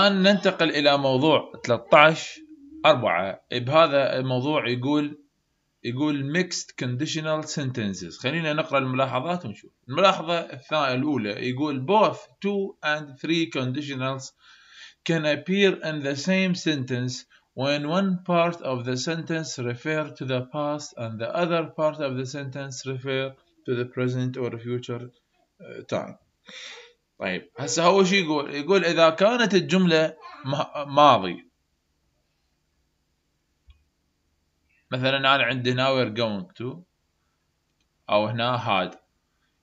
الآن ننتقل إلى موضوع 13 4 بهذا الموضوع يقول يقول mixed conditional sentences خلينا نقرأ الملاحظات ونشوف الملاحظة الثانية الأولى يقول both two and three conditionals can appear in the same sentence when one part of the sentence refer to the past and the other part of the sentence refer to the present or future time طيب هسه هو شو يقول؟ يقول اذا كانت الجمله ماضي مثلا انا عندي هنا وير جوينج تو او هنا هاد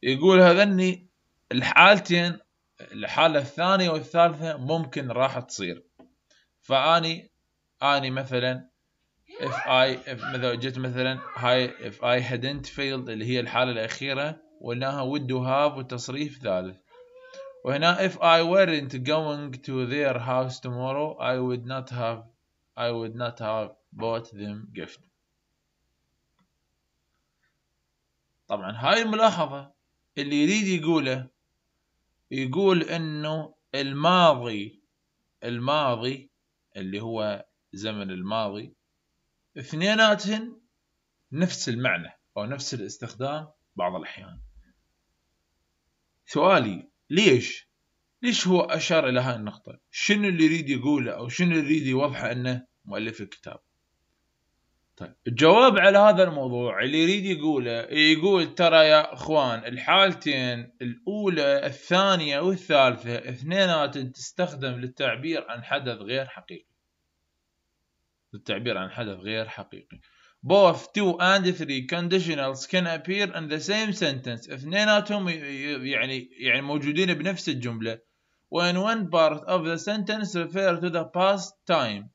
يقول هذني الحالتين الحاله الثانيه والثالثه ممكن راح تصير فاني اني مثلا if I if مثلا جيت مثلا هاي if I hadn't failed اللي هي الحاله الاخيره وإنها would have وتصريف ثالث وهنا if I weren't going to their house tomorrow I would not have I would not have bought them gift طبعا هاي الملاحظة اللي يريد يقوله يقول انه الماضي الماضي اللي هو زمن الماضي اثنيناتهن نفس المعنى او نفس الاستخدام بعض الاحيان سؤالي ليش؟ ليش هو أشار إلى هاي النقطة؟ شنو اللي يريد يقوله أو شنو اللي يريد يوضحه أنه مؤلف الكتاب؟ طيب الجواب على هذا الموضوع اللي يريد يقوله يقول ترى يا اخوان الحالتين الاولى الثانيه والثالثه اثنينات تستخدم للتعبير عن حدث غير حقيقي للتعبير عن حدث غير حقيقي both two and three conditionals can appear in the same sentence اثنيناتهم يعني يعني موجودين بنفس الجملة when one part of the sentence refer to the past time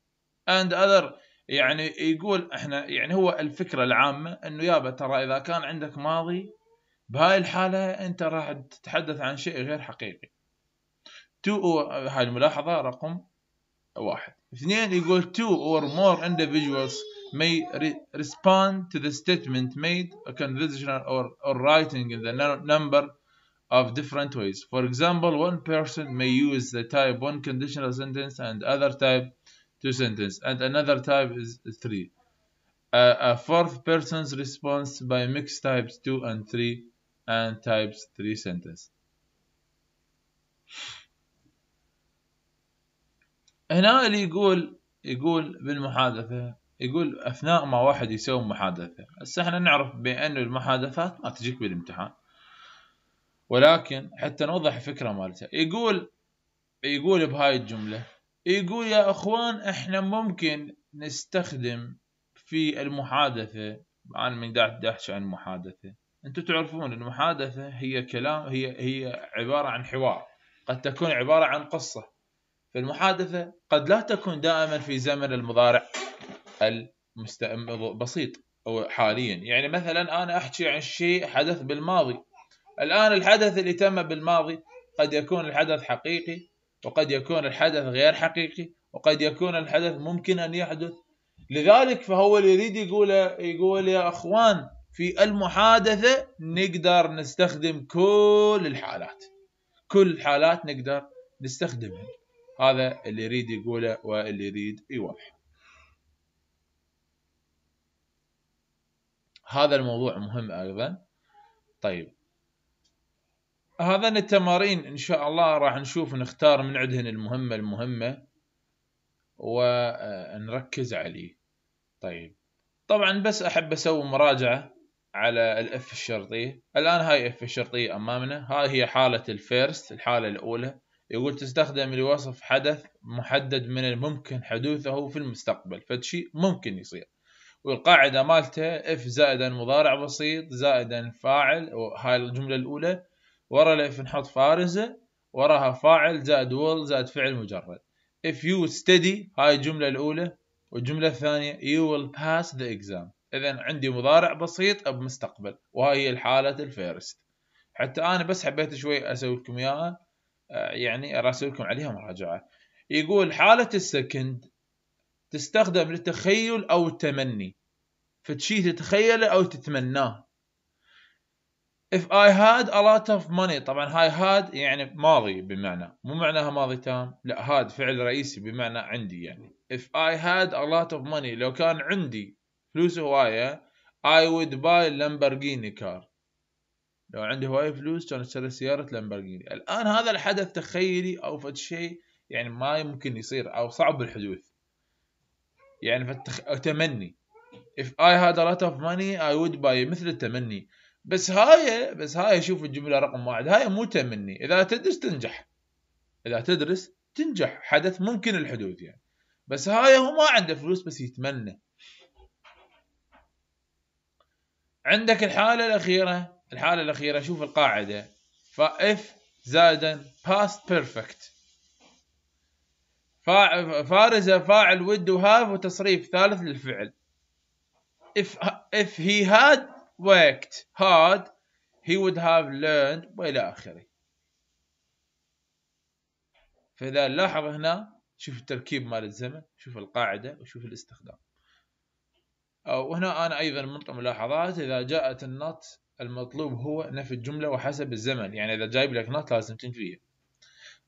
and other يعني يقول احنا يعني هو الفكرة العامة انه يابا ترى اذا كان عندك ماضي بهاي الحالة انت راح تتحدث عن شيء غير حقيقي two هاي الملاحظة رقم واحد اثنين يقول two or more individuals may re respond to the statement made a conventional or, or writing in the number of different ways. For example, one person may use the type 1 conditional sentence and other type 2 sentence and another type is 3. Uh, a fourth person's response by mixed types 2 and 3 and types 3 sentence. هنا اللي يقول يقول بالمحادثة يقول أثناء ما واحد يسوي محادثة هسه احنا نعرف بأن المحادثات ما تجيك بالامتحان ولكن حتى نوضح الفكرة مالته يقول يقول بهاي الجملة يقول يا اخوان احنا ممكن نستخدم في المحادثة انا من قاعد احكي عن المحادثة انتم تعرفون المحادثة هي كلام هي هي عبارة عن حوار قد تكون عبارة عن قصة فالمحادثة قد لا تكون دائما في زمن المضارع المستقبل بسيط او حاليا يعني مثلا أنا أحكي عن شيء حدث بالماضي الآن الحدث اللي تم بالماضي قد يكون الحدث حقيقي وقد يكون الحدث غير حقيقي وقد يكون الحدث ممكن أن يحدث لذلك فهو اللي يريد يقوله يقول يا أخوان في المحادثة نقدر نستخدم كل الحالات كل الحالات نقدر نستخدمها هذا اللي يريد يقوله واللي يريد يوضحه هذا الموضوع مهم ايضا طيب هذا التمارين ان شاء الله راح نشوف نختار من عندهن المهمه المهمه ونركز عليه طيب طبعا بس احب اسوي مراجعه على الاف الشرطيه الان هاي اف الشرطيه امامنا هاي هي حاله الفيرست الحاله الاولى يقول تستخدم لوصف حدث محدد من الممكن حدوثه في المستقبل فد شيء ممكن يصير والقاعدة مالته اف زائد مضارع بسيط زائد فاعل هاي الجملة الأولى ورا الاف نحط فارزة وراها فاعل زائد will زائد فعل مجرد if you study هاي الجملة الأولى والجملة الثانية you will pass the exam إذا عندي مضارع بسيط بمستقبل وهاي هي الحالة الفيرست حتى أنا بس حبيت شوي أسوي لكم إياها آه، يعني أراسل لكم عليها مراجعة يقول حالة السكند تستخدم للتخيل أو التمني فشي تتخيله او تتمناه if I had a lot of money طبعا هاي هاد يعني ماضي بمعنى مو معناها ماضي تام لا هاد فعل رئيسي بمعنى عندي يعني if I had a lot of money لو كان عندي فلوس هواية I would buy Lamborghini car لو عندي هواية فلوس كان اشتري سيارة لامبرجيني الآن هذا الحدث تخيلي أو فد شيء يعني ما يمكن يصير أو صعب الحدوث يعني فتخ... أو تمني if I had a lot of money I would buy مثل التمني بس هاي بس هاي شوف الجملة رقم واحد هاي مو تمني إذا تدرس تنجح إذا تدرس تنجح حدث ممكن الحدوث يعني بس هاي هو ما عنده فلوس بس يتمنى عندك الحالة الأخيرة الحالة الأخيرة شوف القاعدة فإف زادا past perfect فارزة فاعل ود وهاف وتصريف ثالث للفعل if if he had worked hard he would have learned والى اخره فاذا نلاحظ هنا شوف التركيب مال الزمن شوف القاعده وشوف الاستخدام وهنا انا ايضا منطق ملاحظات اذا جاءت النط المطلوب هو نفي الجمله وحسب الزمن يعني اذا جايب لك نط لازم تنفيه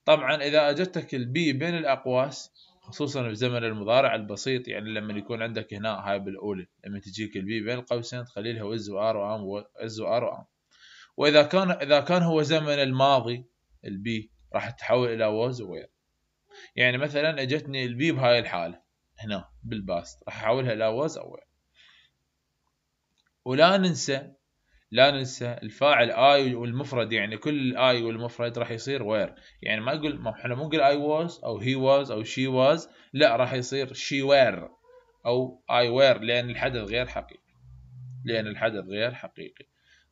طبعا اذا اجتك البي بين الاقواس خصوصا في زمن المضارع البسيط يعني لما يكون عندك هنا هاي بالأولى لما تجيك البي بين القوسين تخلي لها وز وار وام وز وار وام وإذا كان إذا كان هو زمن الماضي البي راح تتحول إلى وز وير يعني مثلا اجتني البي بهاي الحالة هنا بالباست راح احولها إلى وز أو وير ولا ننسى لا ننسى الفاعل اي والمفرد يعني كل اي والمفرد راح يصير وير يعني ما اقول ما احنا مو نقول اي واز او هي واز او شي واز لا راح يصير شي وير او اي وير لان الحدث غير حقيقي لان الحدث غير حقيقي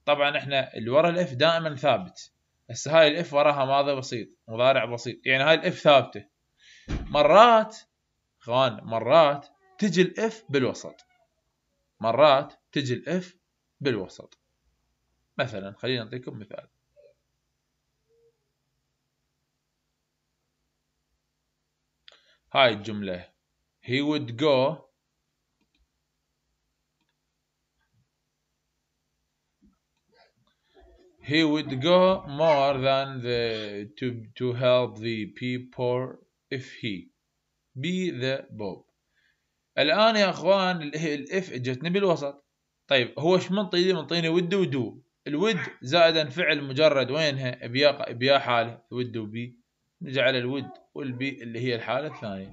طبعا احنا اللي ورا الاف دائما ثابت هسه هاي الاف وراها ماضي بسيط مضارع بسيط يعني هاي الاف ثابته مرات اخوان مرات تجي الاف بالوسط مرات تجي الاف بالوسط مثلا خلينا نعطيكم مثال هاي الجملة he would go he would go more than the to to help the people if he be the Pope الآن يا أخوان الإف اجتني بالوسط طيب هو ايش منطيني منطيني ود ودو الود زائدا فعل مجرد وينها بيا بيا حاله ود وبي نجي على الود والبي اللي هي الحاله الثانيه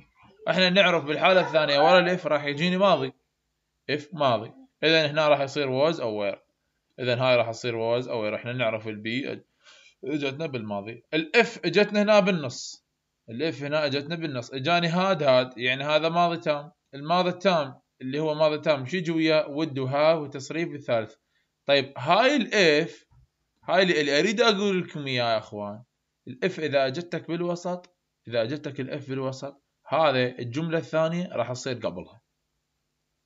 احنا نعرف بالحاله الثانيه ورا الاف راح يجيني ماضي اف ماضي اذا هنا راح يصير ووز او وير اذا هاي راح تصير ووز او وير احنا نعرف البي اجتنا بالماضي الاف اجتنا هنا بالنص الاف هنا اجتنا بالنص اجاني هاد هاد يعني هذا ماضي تام الماضي التام اللي هو ماضي تام شو يجي وياه ود وها وتصريف الثالث طيب هاي الاف هاي اللي اريد اقول لكم اياها يا اخوان الاف اذا جتك بالوسط اذا جتك الاف بالوسط هذا الجمله الثانيه راح تصير قبلها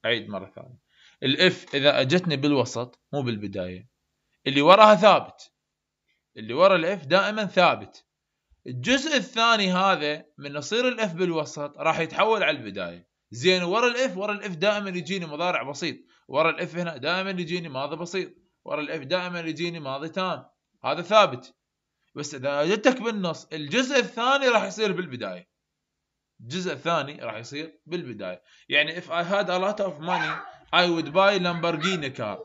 اعيد مره ثانيه الاف اذا اجتني بالوسط مو بالبدايه اللي وراها ثابت اللي ورا الاف دائما ثابت الجزء الثاني هذا من يصير الاف بالوسط راح يتحول على البدايه زين ورا الاف ورا الاف دائما يجيني مضارع بسيط ورا الاف هنا دائما يجيني ماضي بسيط ورا الاف دائما يجيني ماضي تام هذا ثابت بس اذا جتك بالنص الجزء الثاني راح يصير بالبدايه الجزء الثاني راح يصير بالبدايه يعني if I had a lot of money I would buy Lamborghini car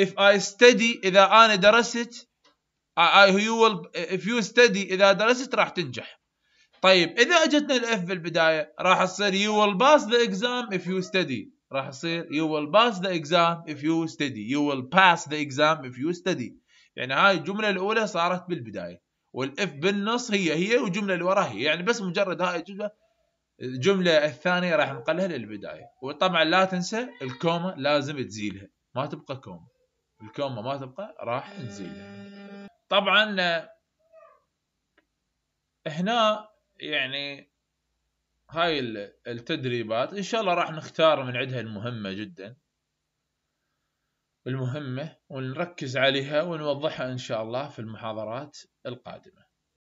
if I study اذا انا درست I, you will, if you study اذا درست راح تنجح طيب اذا اجتنا الاف بالبدايه راح تصير you will pass the exam if you study راح يصير you will pass the exam if you study you will pass the exam if you study يعني هاي الجملة الأولى صارت بالبداية والإف بالنص هي هي والجملة اللي وراها هي يعني بس مجرد هاي الجملة الجملة الثانية راح نقلها للبداية وطبعا لا تنسى الكومة لازم تزيلها ما تبقى كومة الكومة ما تبقى راح نزيلها طبعا آه، هنا يعني هاي التدريبات ان شاء الله راح نختار من عندها المهمه جدا المهمه ونركز عليها ونوضحها ان شاء الله في المحاضرات القادمه